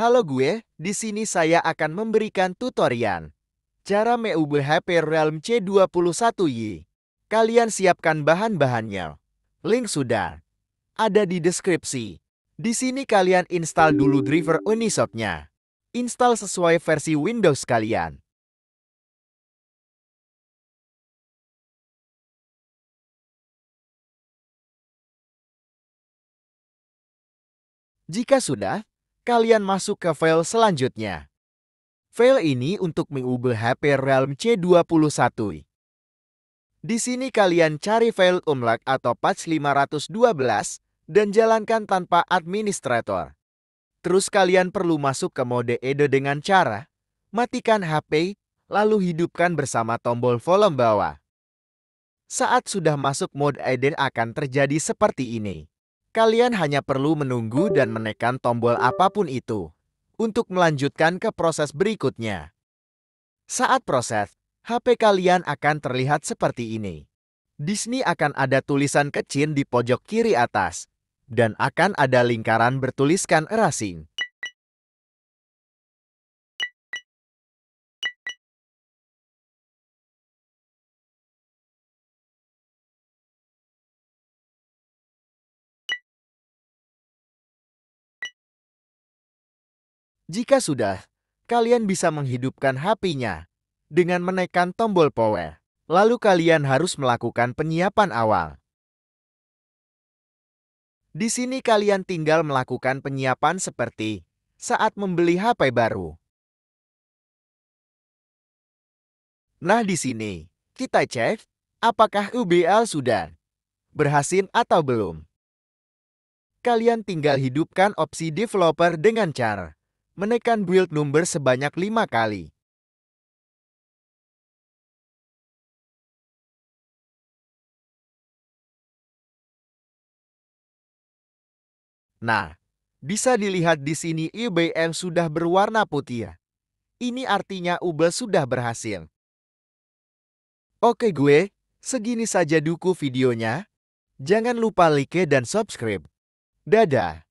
Halo gue, di sini saya akan memberikan tutorial. Cara mengubah HP Realm C21Y. Kalian siapkan bahan-bahannya. Link sudah ada di deskripsi. Di sini kalian install dulu driver unisoc nya Install sesuai versi Windows kalian. Jika sudah, kalian masuk ke file selanjutnya. File ini untuk mengubah HP Realm C21. Di sini kalian cari file umlak atau patch 512 dan jalankan tanpa administrator. Terus kalian perlu masuk ke mode edo dengan cara matikan HP, lalu hidupkan bersama tombol volume bawah. Saat sudah masuk mode edo akan terjadi seperti ini. Kalian hanya perlu menunggu dan menekan tombol apapun itu untuk melanjutkan ke proses berikutnya. Saat proses, HP kalian akan terlihat seperti ini. Di sini akan ada tulisan kecil di pojok kiri atas, dan akan ada lingkaran bertuliskan erasing. Jika sudah, kalian bisa menghidupkan HP-nya dengan menekan tombol power. Lalu kalian harus melakukan penyiapan awal. Di sini kalian tinggal melakukan penyiapan seperti saat membeli HP baru. Nah di sini, kita cek apakah UBL sudah berhasil atau belum. Kalian tinggal hidupkan opsi developer dengan cara menekan build number sebanyak 5 kali. Nah, bisa dilihat di sini IBM sudah berwarna putih Ini artinya Ubel sudah berhasil. Oke gue, segini saja duku videonya. Jangan lupa like dan subscribe. Dadah!